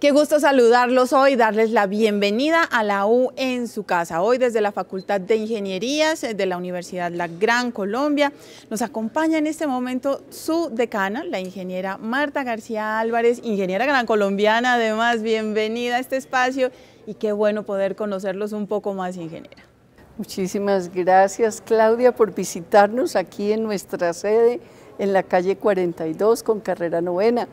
Qué gusto saludarlos hoy, darles la bienvenida a la U en su casa. Hoy desde la Facultad de Ingenierías eh, de la Universidad La Gran Colombia nos acompaña en este momento su decana, la ingeniera Marta García Álvarez, ingeniera gran colombiana además. Bienvenida a este espacio y qué bueno poder conocerlos un poco más, ingeniera. Muchísimas gracias, Claudia, por visitarnos aquí en nuestra sede en la calle 42 con carrera novena.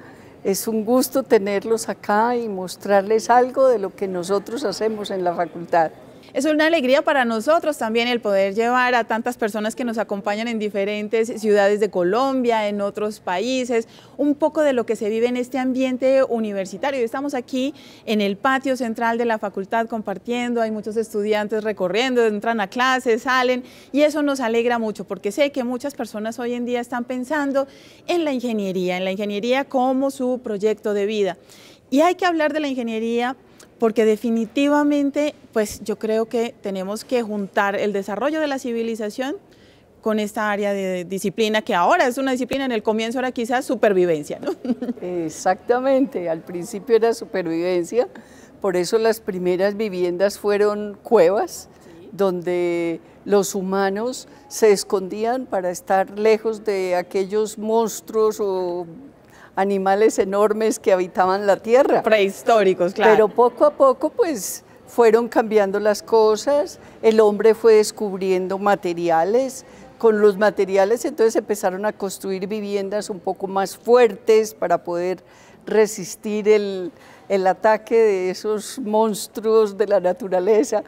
Es un gusto tenerlos acá y mostrarles algo de lo que nosotros hacemos en la facultad. Es una alegría para nosotros también el poder llevar a tantas personas que nos acompañan en diferentes ciudades de Colombia, en otros países, un poco de lo que se vive en este ambiente universitario. Estamos aquí en el patio central de la facultad compartiendo, hay muchos estudiantes recorriendo, entran a clases, salen y eso nos alegra mucho porque sé que muchas personas hoy en día están pensando en la ingeniería, en la ingeniería como su proyecto de vida. Y hay que hablar de la ingeniería porque definitivamente, pues yo creo que tenemos que juntar el desarrollo de la civilización con esta área de disciplina que ahora es una disciplina, en el comienzo era quizás supervivencia, ¿no? Exactamente, al principio era supervivencia, por eso las primeras viviendas fueron cuevas, donde los humanos se escondían para estar lejos de aquellos monstruos o animales enormes que habitaban la tierra. Prehistóricos, claro. Pero poco a poco, pues fueron cambiando las cosas, el hombre fue descubriendo materiales, con los materiales entonces empezaron a construir viviendas un poco más fuertes para poder resistir el, el ataque de esos monstruos de la naturaleza,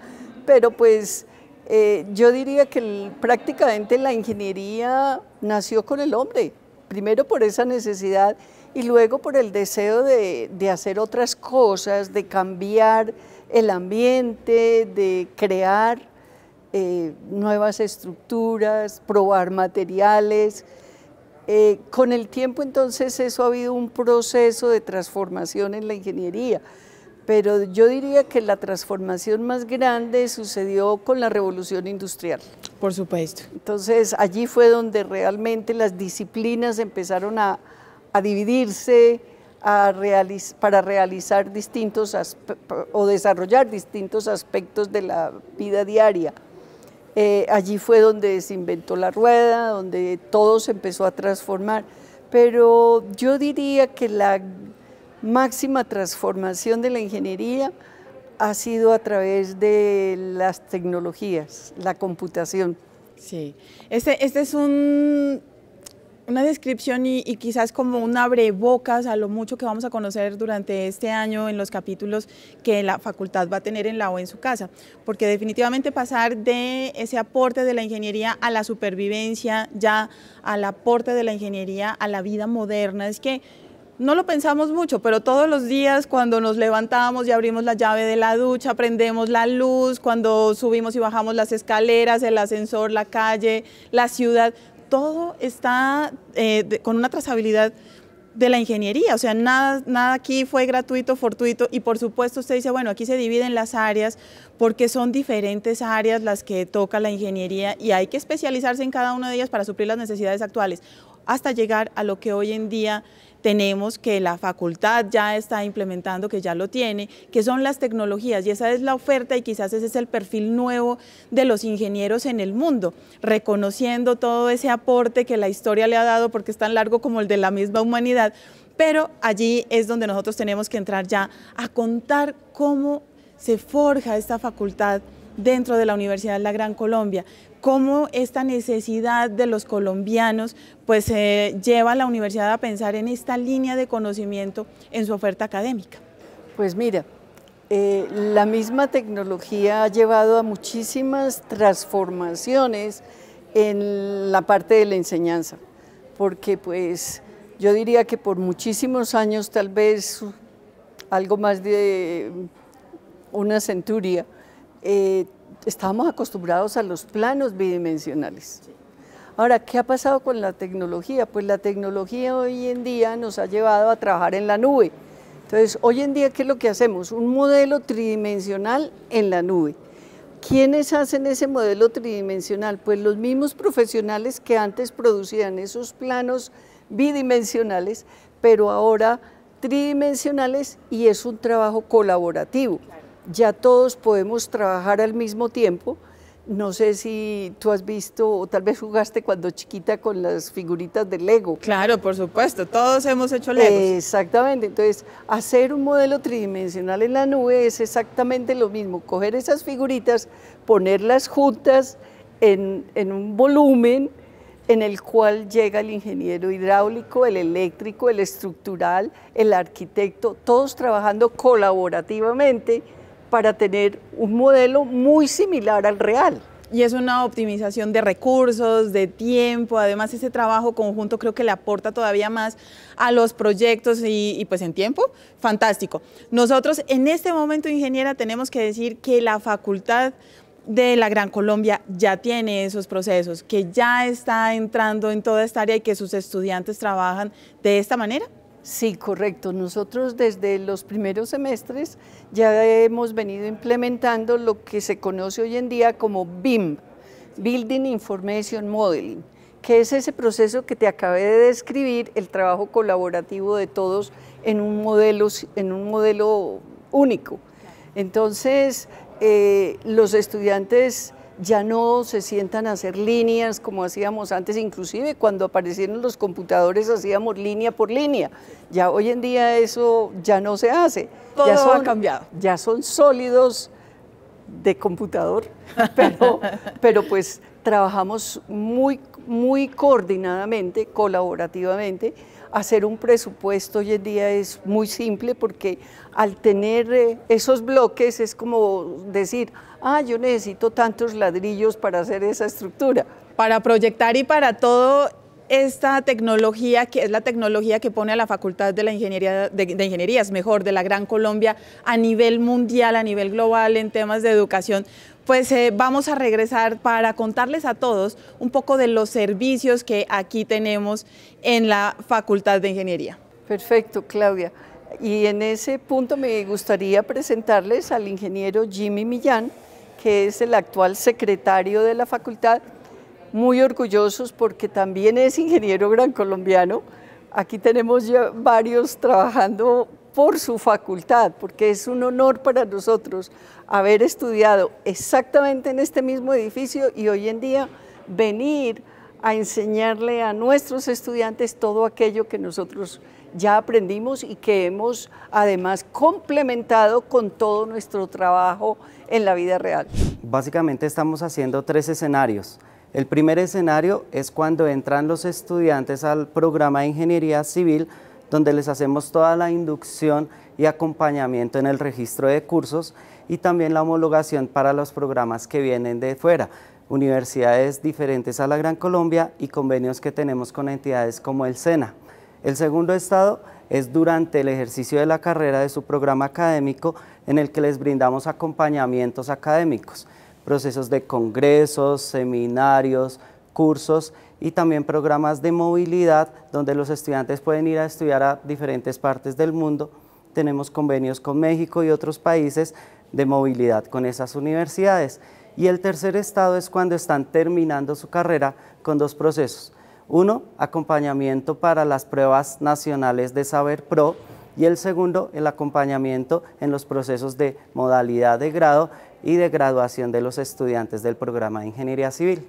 pero pues eh, yo diría que prácticamente la ingeniería nació con el hombre, primero por esa necesidad y luego por el deseo de, hacer otras cosas, de cambiar el ambiente, de crear eh, nuevas estructuras, probar materiales. Eh, con el tiempo entonces eso ha habido un proceso de transformación en la ingeniería, pero yo diría que la transformación más grande sucedió con la revolución industrial. Por supuesto. Entonces allí fue donde realmente las disciplinas empezaron a, dividirse, para realizar distintos o desarrollar distintos aspectos de la vida diaria. Eh, allí fue donde se inventó la rueda, donde todo se empezó a transformar. Pero yo diría que la máxima transformación de la ingeniería ha sido a través de las tecnologías, la computación. Sí, este, este es un una descripción y, quizás como un abrebocas a lo mucho que vamos a conocer durante este año en los capítulos que la facultad va a tener en la O en su casa, porque definitivamente pasar de ese aporte de la ingeniería a la supervivencia, ya al aporte de la ingeniería a la vida moderna, es que no lo pensamos mucho, pero todos los días cuando nos levantamos y abrimos la llave de la ducha, prendemos la luz, cuando subimos y bajamos las escaleras, el ascensor, la calle, la ciudad, todo está eh, con una trazabilidad de la ingeniería, o sea, nada, nada aquí fue gratuito, fortuito, y por supuesto usted dice, bueno, aquí se dividen las áreas porque son diferentes áreas las que toca la ingeniería y hay que especializarse en cada una de ellas para suplir las necesidades actuales, hasta llegar a lo que hoy en día tenemos que la facultad ya está implementando, que ya lo tiene, que son las tecnologías y esa es la oferta y quizás ese es el perfil nuevo de los ingenieros en el mundo, reconociendo todo ese aporte que la historia le ha dado porque es tan largo como el de la misma humanidad, pero allí es donde nosotros tenemos que entrar ya a contar cómo se forja esta facultad dentro de la Universidad de la Gran Colombia, cómo esta necesidad de los colombianos pues lleva a la universidad a pensar en esta línea de conocimiento en su oferta académica. Pues mira, eh, la misma tecnología ha llevado a muchísimas transformaciones en la parte de la enseñanza, porque pues yo diría que por muchísimos años, tal vez algo más de una centuria, eh, estábamos acostumbrados a los planos bidimensionales. Ahora, ¿qué ha pasado con la tecnología? Pues la tecnología hoy en día nos ha llevado a trabajar en la nube. Entonces, hoy en día, ¿qué es lo que hacemos? Un modelo tridimensional en la nube. ¿Quiénes hacen ese modelo tridimensional? Pues los mismos profesionales que antes producían esos planos bidimensionales, pero ahora tridimensionales y es un trabajo colaborativo ya todos podemos trabajar al mismo tiempo. No sé si tú has visto o tal vez jugaste cuando chiquita con las figuritas de Lego. Claro, por supuesto, todos hemos hecho Lego. Exactamente, entonces hacer un modelo tridimensional en la nube es exactamente lo mismo, coger esas figuritas, ponerlas juntas en, en un volumen en el cual llega el ingeniero hidráulico, el eléctrico, el estructural, el arquitecto, todos trabajando colaborativamente para tener un modelo muy similar al real. Y es una optimización de recursos, de tiempo, además ese trabajo conjunto creo que le aporta todavía más a los proyectos y, pues en tiempo, fantástico. Nosotros en este momento, ingeniera, tenemos que decir que la facultad de la Gran Colombia ya tiene esos procesos, que ya está entrando en toda esta área y que sus estudiantes trabajan de esta manera. Sí, correcto. Nosotros desde los primeros semestres ya hemos venido implementando lo que se conoce hoy en día como BIM, Building Information Modeling, que es ese proceso que te acabé de describir, el trabajo colaborativo de todos en un modelo, en un modelo único. Entonces, eh, los estudiantes ya no se sientan a hacer líneas como hacíamos antes, inclusive cuando aparecieron los computadores hacíamos línea por línea. Ya hoy en día eso ya no se hace. ya son, ha cambiado. Ya son sólidos de computador, pero, pues trabajamos muy, muy coordinadamente, colaborativamente hacer un presupuesto hoy en día es muy simple porque al tener eh, esos bloques es como decir, ah, yo necesito tantos ladrillos para hacer esa estructura. Para proyectar y para todo esta tecnología, que es la tecnología que pone a la Facultad de la Ingeniería, de, de mejor, de la Gran Colombia, a nivel mundial, a nivel global, en temas de educación, pues eh, vamos a regresar para contarles a todos un poco de los servicios que aquí tenemos en la Facultad de Ingeniería. Perfecto, Claudia. Y en ese punto me gustaría presentarles al ingeniero Jimmy Millán, que es el actual secretario de la facultad, muy orgullosos porque también es ingeniero gran colombiano. Aquí tenemos ya varios trabajando por su facultad, porque es un honor para nosotros haber estudiado exactamente en este mismo edificio y hoy en día venir a enseñarle a nuestros estudiantes todo aquello que nosotros ya aprendimos y que hemos además complementado con todo nuestro trabajo en la vida real. Básicamente estamos haciendo tres escenarios. El primer escenario es cuando entran los estudiantes al programa de ingeniería civil, donde les hacemos toda la inducción y acompañamiento en el registro de cursos y también la homologación para los programas que vienen de fuera, universidades diferentes a la Gran Colombia y convenios que tenemos con entidades como el SENA. El segundo estado es durante el ejercicio de la carrera de su programa académico en el que les brindamos acompañamientos académicos, procesos de congresos, seminarios, cursos y también programas de movilidad donde los estudiantes pueden ir a estudiar a diferentes partes del mundo. Tenemos convenios con México y otros países de movilidad con esas universidades. Y el tercer estado es cuando están terminando su carrera con dos procesos. Uno, acompañamiento para las pruebas nacionales de Saber Pro y el segundo, el acompañamiento en los procesos de modalidad de grado y de graduación de los estudiantes del programa de Ingeniería Civil.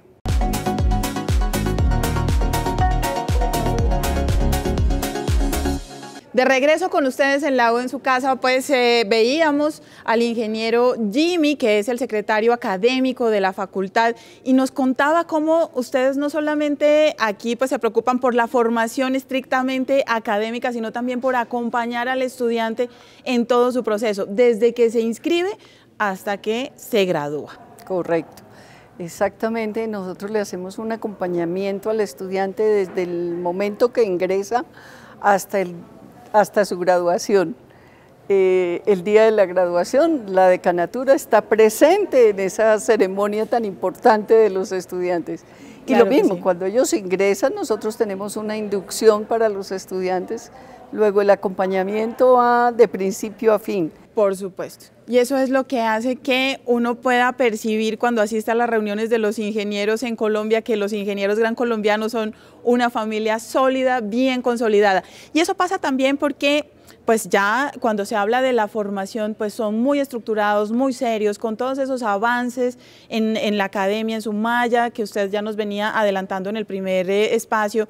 De regreso con ustedes en Lago en su casa, pues eh, veíamos al ingeniero Jimmy, que es el secretario académico de la facultad, y nos contaba cómo ustedes no solamente aquí pues se preocupan por la formación estrictamente académica, sino también por acompañar al estudiante en todo su proceso, desde que se inscribe hasta que se gradúa. Correcto. Exactamente, nosotros le hacemos un acompañamiento al estudiante desde el momento que ingresa hasta el hasta su graduación. Eh, el día de la graduación, la decanatura está presente en esa ceremonia tan importante de los estudiantes. Y lo mismo, cuando ellos ingresan, nosotros tenemos una inducción para los estudiantes, luego el acompañamiento va de principio a fin. Por supuesto. Y eso es lo que hace que uno pueda percibir cuando asiste a las reuniones de los ingenieros en Colombia que los ingenieros gran colombianos son una familia sólida, bien consolidada. Y eso pasa también porque pues ya cuando se habla de la formación, pues son muy estructurados, muy serios, con todos esos avances en, la academia, en su malla, que usted ya nos venía adelantando en el primer eh, espacio.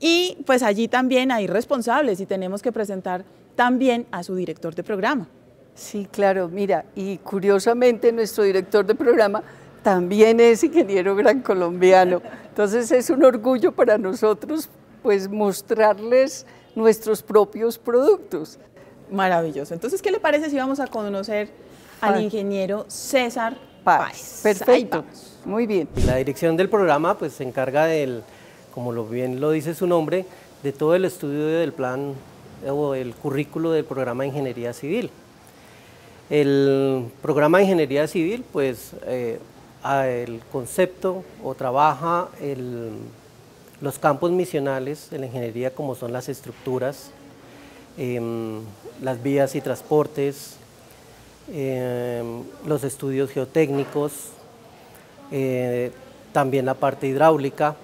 Y pues allí también hay responsables y tenemos que presentar también a su director de programa. Sí, claro, mira, y curiosamente nuestro director de programa también es ingeniero gran colombiano. Entonces es un orgullo para nosotros pues mostrarles nuestros propios productos. Maravilloso. Entonces, ¿qué le parece si vamos a conocer al ingeniero César Paz? Perfecto. Muy bien. La dirección del programa pues se encarga del, como lo bien lo dice su nombre, de todo el estudio del plan o el currículo del programa de ingeniería civil. El programa de ingeniería civil, pues eh, el concepto o trabaja los campos misionales de la ingeniería como son las estructuras, em, las vías y transportes, em, los estudios geotécnicos, eh, también la parte hidráulica,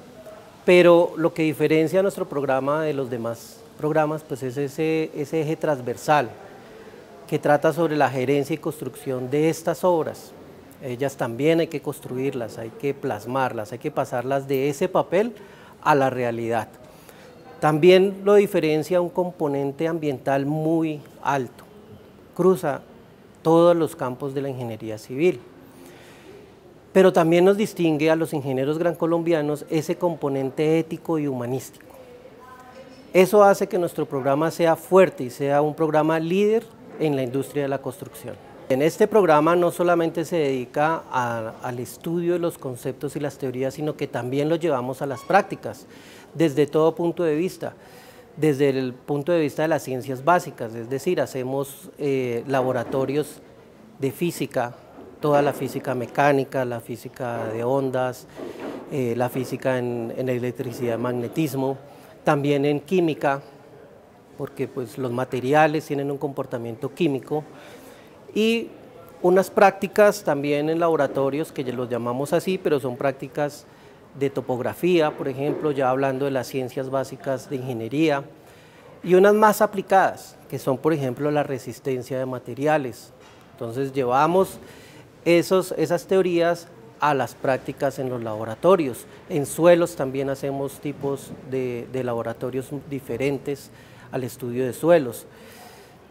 pero lo que diferencia nuestro programa de los demás programas pues es ese eje transversal, que trata sobre la gerencia y construcción de estas obras. Ellas también hay que construirlas, hay que plasmarlas, hay que pasarlas de ese papel a la realidad. También lo diferencia un componente ambiental muy alto. Cruza todos los campos de la ingeniería civil. Pero también nos distingue a los ingenieros gran colombianos ese componente ético y humanístico. Eso hace que nuestro programa sea fuerte y sea un programa líder en la industria de la construcción. En este programa no solamente se dedica al estudio de los conceptos y las teorías, sino que también los llevamos a las prácticas, desde todo punto de vista, desde el punto de vista de las ciencias básicas, es decir, hacemos eh, laboratorios de física, toda la física mecánica, la física de ondas, eh, la física en, en electricidad, magnetismo, también en química, porque pues, los materiales tienen un comportamiento químico y unas prácticas también en laboratorios que los llamamos así, pero son prácticas de topografía, por ejemplo, ya hablando de las ciencias básicas de ingeniería, y unas más aplicadas, que son por ejemplo la resistencia de materiales. Entonces llevamos esas teorías a las prácticas en los laboratorios. En suelos también hacemos tipos de, de laboratorios diferentes al estudio de suelos.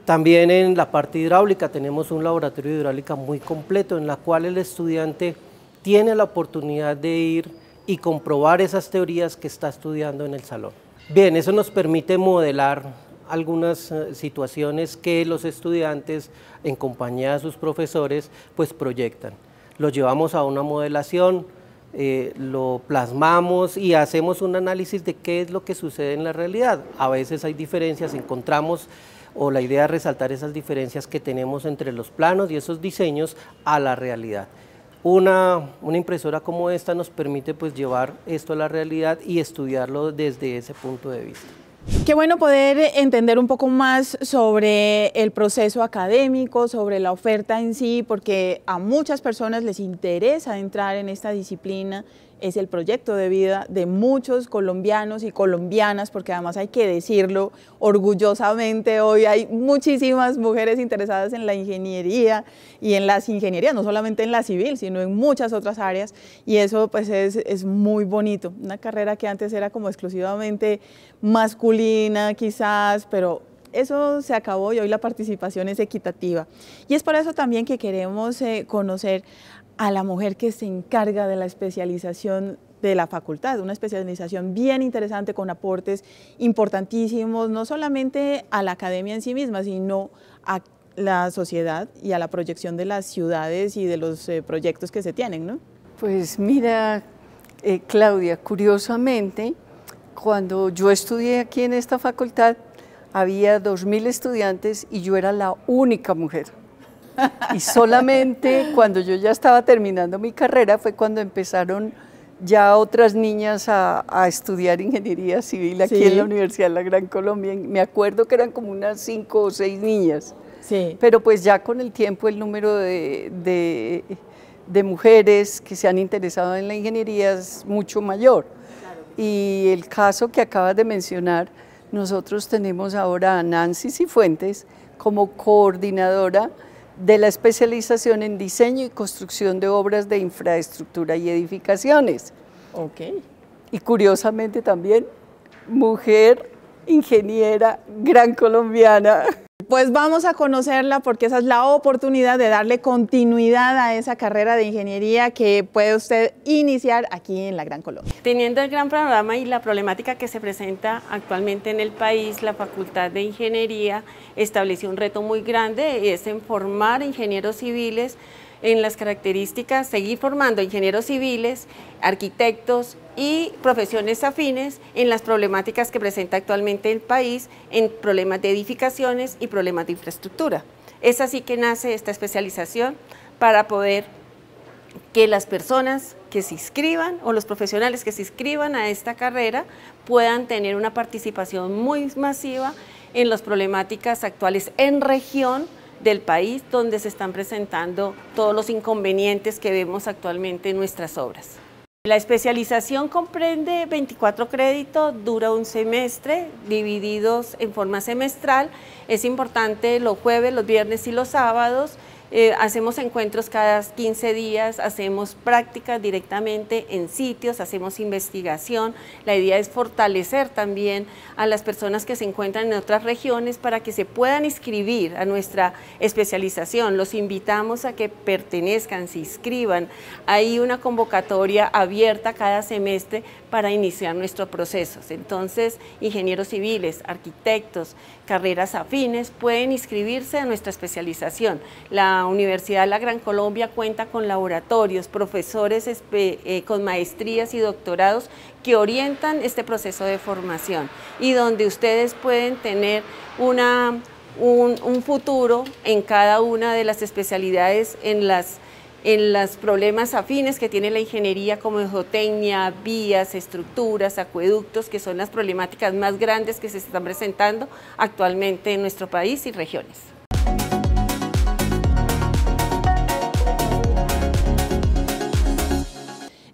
También en la parte hidráulica tenemos un laboratorio hidráulica muy completo en la cual el estudiante tiene la oportunidad de ir y comprobar esas teorías que está estudiando en el salón. Bien, eso nos permite modelar algunas eh, situaciones que los estudiantes en compañía de sus profesores pues proyectan. Los llevamos a una modelación, eh, lo plasmamos y hacemos un análisis de qué es lo que sucede en la realidad. A veces hay diferencias, encontramos o la idea es resaltar esas diferencias que tenemos entre los planos y esos diseños a la realidad. Una, una, impresora como esta nos permite pues llevar esto a la realidad y estudiarlo desde ese punto de vista. Qué bueno poder entender un poco más sobre el proceso académico, sobre la oferta en sí, porque a muchas personas les interesa entrar en esta disciplina es el proyecto de vida de muchos colombianos y colombianas, porque además hay que decirlo orgullosamente, hoy hay muchísimas mujeres interesadas en la ingeniería y en las ingenierías, no solamente en la civil, sino en muchas otras áreas, y eso pues es, es muy bonito, una carrera que antes era como exclusivamente masculina quizás, pero eso se acabó y hoy la participación es equitativa. Y es por eso también que queremos eh, conocer a la mujer que se encarga de la especialización de la facultad, una especialización bien interesante con aportes importantísimos, no solamente a la academia en sí misma, sino a la sociedad y a la proyección de las ciudades y de los eh, proyectos que se tienen, ¿no? Pues mira, eh, Claudia, curiosamente, cuando yo estudié aquí en esta facultad, había 2.000 estudiantes y yo era la única mujer. Y solamente cuando yo ya estaba terminando mi carrera fue cuando empezaron ya otras niñas a, estudiar ingeniería civil aquí en la Universidad de la Gran Colombia. Me acuerdo que eran como unas cinco o seis niñas. Sí. Pero pues ya con el tiempo el número de, mujeres que se han interesado en la ingeniería es mucho mayor. Y el caso que acabas de mencionar, nosotros tenemos ahora a Nancy Cifuentes como coordinadora de la especialización en diseño y construcción de obras de infraestructura y edificaciones. Ok. Y curiosamente también, mujer ingeniera gran colombiana. Pues vamos a conocerla porque esa es la oportunidad de darle continuidad a esa carrera de ingeniería que puede usted iniciar aquí en la Gran Colombia. Teniendo el gran panorama y la problemática que se presenta actualmente en el país, la Facultad de Ingeniería estableció un reto muy grande es en formar ingenieros civiles en las características, seguir formando ingenieros civiles, arquitectos y profesiones afines en las problemáticas que presenta actualmente el país en problemas de edificaciones y problemas de infraestructura. Es así que nace esta especialización para poder que las personas que se inscriban o los profesionales que se inscriban a esta carrera puedan tener una participación muy masiva en las problemáticas actuales en región del país donde se están presentando todos los inconvenientes que vemos actualmente en nuestras obras. La especialización comprende 24 créditos, dura un semestre, divididos en forma semestral. Es importante los jueves, los viernes y los sábados eh, hacemos encuentros cada 15 días, hacemos prácticas directamente en sitios, hacemos investigación. La idea es fortalecer también a las personas que se encuentran en otras regiones para que se puedan inscribir a nuestra especialización. Los invitamos a que pertenezcan, se inscriban. Hay una convocatoria abierta cada semestre para iniciar nuestros procesos. Entonces, ingenieros civiles, arquitectos, carreras afines pueden inscribirse a nuestra especialización. La Universidad de la Gran Colombia cuenta con laboratorios, profesores eh, con maestrías y doctorados que orientan este proceso de formación y donde ustedes pueden tener una, un futuro en cada una de las especialidades en las en los problemas afines que tiene la ingeniería como geotecnia, vías, estructuras, acueductos, que son las problemáticas más grandes que se están presentando actualmente en nuestro país y regiones.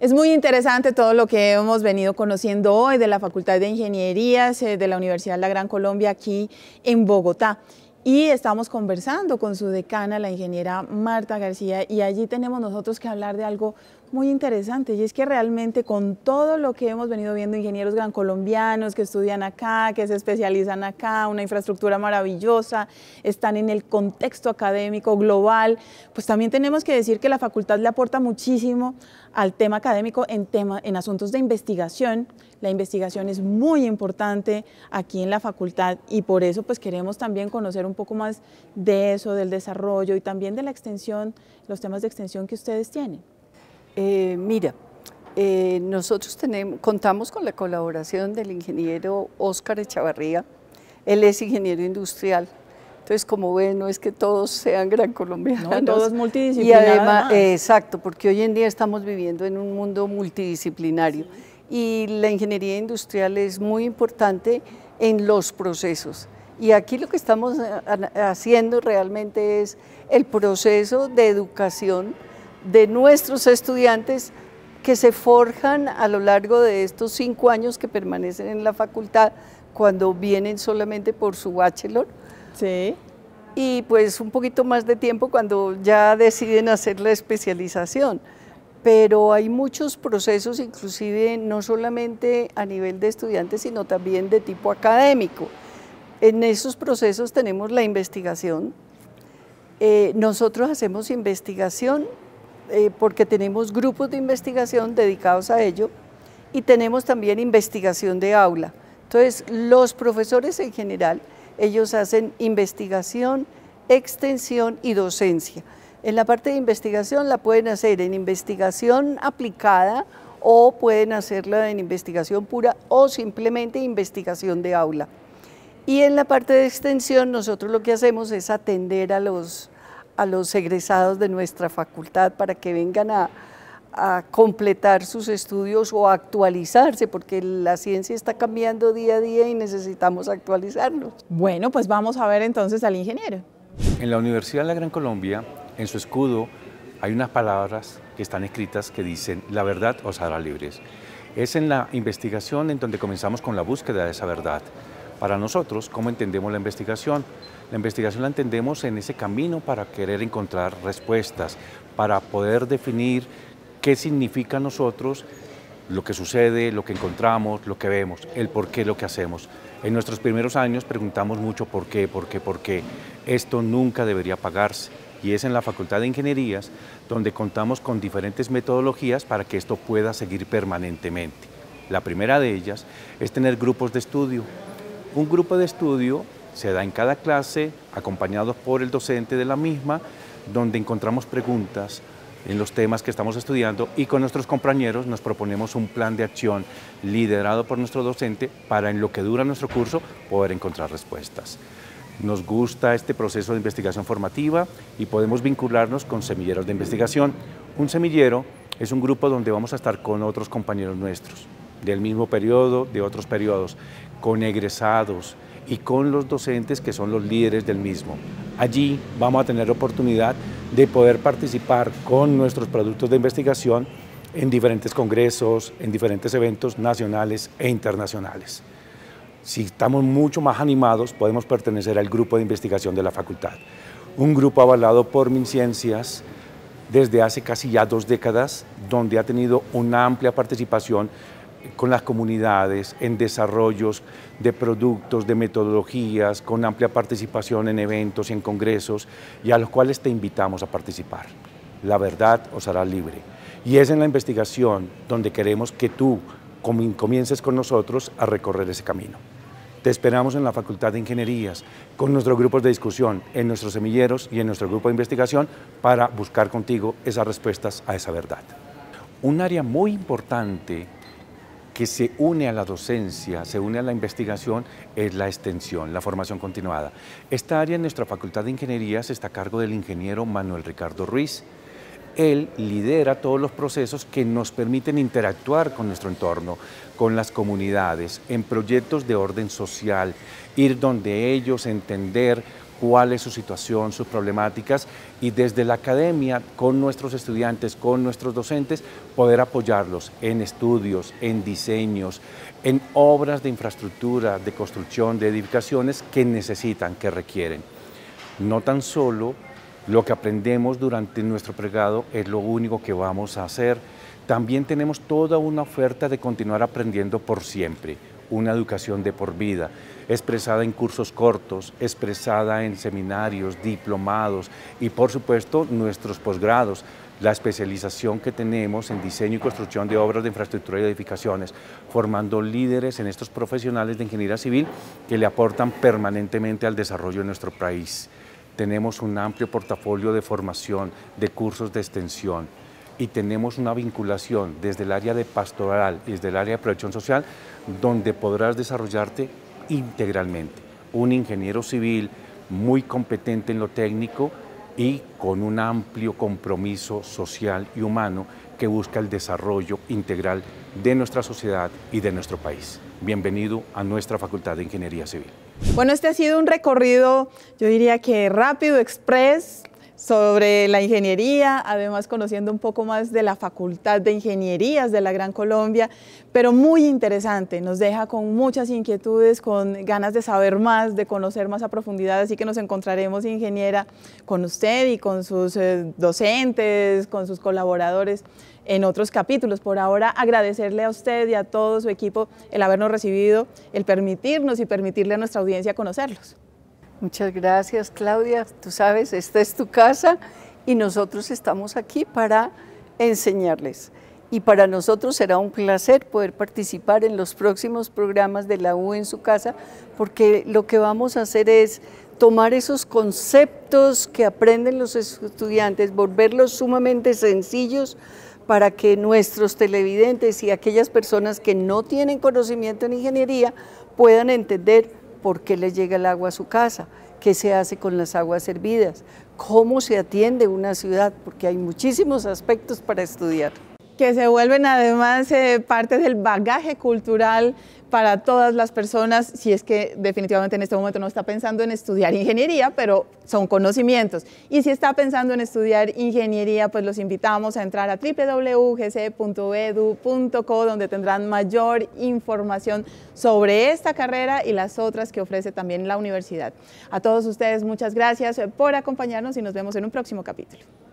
Es muy interesante todo lo que hemos venido conociendo hoy de la Facultad de Ingenierías eh, de la Universidad de la Gran Colombia aquí en Bogotá. Y estamos conversando con su decana, la ingeniera Marta García, y allí tenemos nosotros que hablar de algo muy interesante, y es que realmente con todo lo que hemos venido viendo, ingenieros gran colombianos que estudian acá, que se especializan acá, una infraestructura maravillosa, están en el contexto académico global, pues también tenemos que decir que la facultad le aporta muchísimo al tema académico en, en asuntos de investigación. La investigación es muy importante aquí en la facultad y por eso pues queremos también conocer un poco más de eso, del desarrollo y también de la extensión, los temas de extensión que ustedes tienen. Eh, mira, eh, nosotros tenemos, contamos con la colaboración del ingeniero Óscar Echavarría, él es ingeniero industrial, entonces, como ven, no es que todos sean gran colombianos. No, todos multidisciplinarios. Y además, exacto, porque hoy en día estamos viviendo en un mundo multidisciplinario. Y la ingeniería industrial es muy importante en los procesos. Y aquí lo que estamos eh, haciendo realmente es el proceso de educación de nuestros estudiantes que se forjan a lo largo de estos cinco años que permanecen en la facultad cuando vienen solamente por su bachelor Sí. Y pues un poquito más de tiempo cuando ya deciden hacer la especialización. Pero hay muchos procesos, inclusive no solamente a nivel de estudiantes, sino también de tipo académico. En esos procesos tenemos la investigación. Eh, nosotros hacemos investigación eh, porque tenemos grupos de investigación dedicados a ello y tenemos también investigación de aula. Entonces, los profesores en general ellos hacen investigación, extensión y docencia. En la parte de investigación la pueden hacer en investigación aplicada o pueden hacerla en investigación pura o simplemente investigación de aula. Y en la parte de extensión nosotros lo que hacemos es atender a los, a los egresados de nuestra facultad para que vengan a, a completar sus estudios o actualizarse, porque la ciencia está cambiando día a día y necesitamos actualizarnos. Bueno, pues vamos a ver entonces al ingeniero. En la Universidad de la Gran Colombia, en su escudo, hay unas palabras que están escritas que dicen, la verdad os hará libres. Es en la investigación en donde comenzamos con la búsqueda de esa verdad. Para nosotros, ¿cómo entendemos la investigación? La investigación la entendemos en ese camino para querer encontrar respuestas, para poder definir qué significa a nosotros lo que sucede, lo que encontramos, lo que vemos, el por qué, lo que hacemos. En nuestros primeros años preguntamos mucho por qué, por qué, por qué. Esto nunca debería pagarse y es en la Facultad de Ingenierías donde contamos con diferentes metodologías para que esto pueda seguir permanentemente. La primera de ellas es tener grupos de estudio. Un grupo de estudio se da en cada clase, acompañado por el docente de la misma, donde encontramos preguntas en los temas que estamos estudiando y con nuestros compañeros nos proponemos un plan de acción liderado por nuestro docente para en lo que dura nuestro curso poder encontrar respuestas. Nos gusta este proceso de investigación formativa y podemos vincularnos con semilleros de investigación. Un semillero es un grupo donde vamos a estar con otros compañeros nuestros, del mismo periodo, de otros periodos, con egresados, y con los docentes que son los líderes del mismo. Allí vamos a tener oportunidad de poder participar con nuestros productos de investigación en diferentes congresos, en diferentes eventos nacionales e internacionales. Si estamos mucho más animados, podemos pertenecer al grupo de investigación de la facultad. Un grupo avalado por MinCiencias desde hace casi ya dos décadas, donde ha tenido una amplia participación con las comunidades en desarrollos de productos, de metodologías, con amplia participación en eventos, y en congresos y a los cuales te invitamos a participar. La verdad os hará libre. Y es en la investigación donde queremos que tú comiences con nosotros a recorrer ese camino. Te esperamos en la Facultad de Ingenierías, con nuestros grupos de discusión, en nuestros semilleros y en nuestro grupo de investigación para buscar contigo esas respuestas a esa verdad. Un área muy importante que se une a la docencia, se une a la investigación, es la extensión, la formación continuada. Esta área en nuestra Facultad de se está a cargo del ingeniero Manuel Ricardo Ruiz. Él lidera todos los procesos que nos permiten interactuar con nuestro entorno, con las comunidades, en proyectos de orden social, ir donde ellos, entender cuál es su situación, sus problemáticas y desde la academia, con nuestros estudiantes, con nuestros docentes, poder apoyarlos en estudios, en diseños, en obras de infraestructura, de construcción, de edificaciones que necesitan, que requieren. No tan solo lo que aprendemos durante nuestro pregrado es lo único que vamos a hacer, también tenemos toda una oferta de continuar aprendiendo por siempre una educación de por vida, expresada en cursos cortos, expresada en seminarios, diplomados y por supuesto nuestros posgrados, la especialización que tenemos en diseño y construcción de obras de infraestructura y edificaciones, formando líderes en estos profesionales de ingeniería civil que le aportan permanentemente al desarrollo de nuestro país. Tenemos un amplio portafolio de formación, de cursos de extensión, y tenemos una vinculación desde el área de pastoral y desde el área de protección social donde podrás desarrollarte integralmente. Un ingeniero civil muy competente en lo técnico y con un amplio compromiso social y humano que busca el desarrollo integral de nuestra sociedad y de nuestro país. Bienvenido a nuestra Facultad de Ingeniería Civil. Bueno, este ha sido un recorrido, yo diría que rápido, express, sobre la ingeniería, además conociendo un poco más de la Facultad de Ingenierías de la Gran Colombia, pero muy interesante, nos deja con muchas inquietudes, con ganas de saber más, de conocer más a profundidad, así que nos encontraremos, ingeniera, con usted y con sus eh, docentes, con sus colaboradores en otros capítulos. Por ahora agradecerle a usted y a todo su equipo el habernos recibido, el permitirnos y permitirle a nuestra audiencia conocerlos. Muchas gracias, Claudia. Tú sabes, esta es tu casa y nosotros estamos aquí para enseñarles. Y para nosotros será un placer poder participar en los próximos programas de la U en su casa, porque lo que vamos a hacer es tomar esos conceptos que aprenden los estudiantes, volverlos sumamente sencillos para que nuestros televidentes y aquellas personas que no tienen conocimiento en ingeniería puedan entender por qué le llega el agua a su casa, qué se hace con las aguas hervidas, cómo se atiende una ciudad, porque hay muchísimos aspectos para estudiar que se vuelven además eh, parte del bagaje cultural para todas las personas, si es que definitivamente en este momento no está pensando en estudiar ingeniería, pero son conocimientos. Y si está pensando en estudiar ingeniería, pues los invitamos a entrar a www.gc.edu.co, donde tendrán mayor información sobre esta carrera y las otras que ofrece también la universidad. A todos ustedes, muchas gracias eh, por acompañarnos y nos vemos en un próximo capítulo.